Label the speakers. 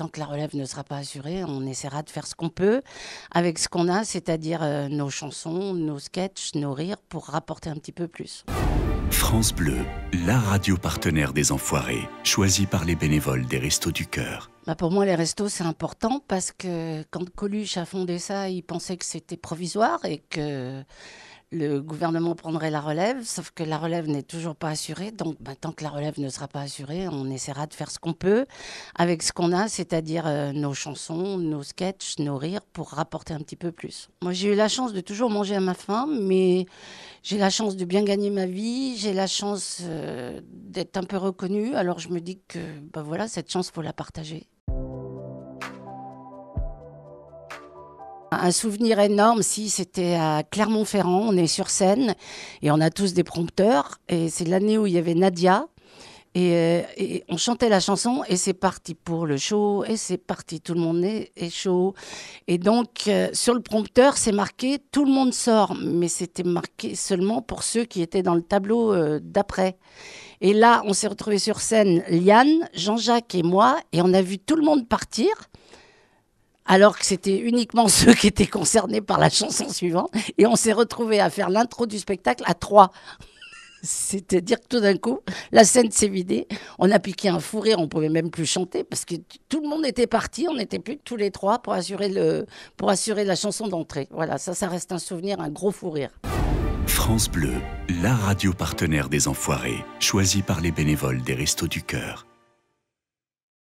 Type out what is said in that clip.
Speaker 1: tant que la relève ne sera pas assurée, on essaiera de faire ce qu'on peut avec ce qu'on a, c'est-à-dire euh, nos chansons, nos sketchs, nos rires, pour rapporter un petit peu plus.
Speaker 2: France Bleu, la radio partenaire des Enfoirés, choisie par les bénévoles des Restos du Cœur.
Speaker 1: Bah, pour moi, les restos, c'est important parce que quand Coluche a fondé ça, il pensait que c'était provisoire et que le gouvernement prendrait la relève, sauf que la relève n'est toujours pas assurée. Donc, bah, tant que la relève ne sera pas assurée, on essaiera de faire ce qu'on peut avec ce qu'on a, c'est-à-dire euh, nos chansons, nos sketchs, nos rires, pour rapporter un petit peu plus. Moi, j'ai eu la chance de toujours manger à ma faim, mais j'ai la chance de bien gagner ma vie, j'ai la chance euh, d'être un peu reconnue. Alors, je me dis que bah, voilà, cette chance, faut la partager. Un souvenir énorme, si, c'était à Clermont-Ferrand, on est sur scène et on a tous des prompteurs. Et c'est l'année où il y avait Nadia. Et, euh, on chantait la chanson et c'est parti pour le show et c'est parti, tout le monde est, chaud. Et donc euh, sur le prompteur, c'est marqué tout le monde sort, mais c'était marqué seulement pour ceux qui étaient dans le tableau euh, d'après. Et là, on s'est retrouvés sur scène, Liane, Jean-Jacques et moi, et on a vu tout le monde partir alors que c'était uniquement ceux qui étaient concernés par la chanson suivante. Et on s'est retrouvé à faire l'intro du spectacle à trois. C'est-à-dire que tout d'un coup, la scène s'est vidée. On a piqué un fou rire, on pouvait même plus chanter parce que tout le monde était parti. On n'était plus que tous les trois pour assurer, le, pour assurer la chanson d'entrée. Voilà, ça, ça reste un souvenir, un gros fou rire.
Speaker 2: France Bleu, la radio partenaire des Enfoirés, choisie par les bénévoles des Restos du Cœur.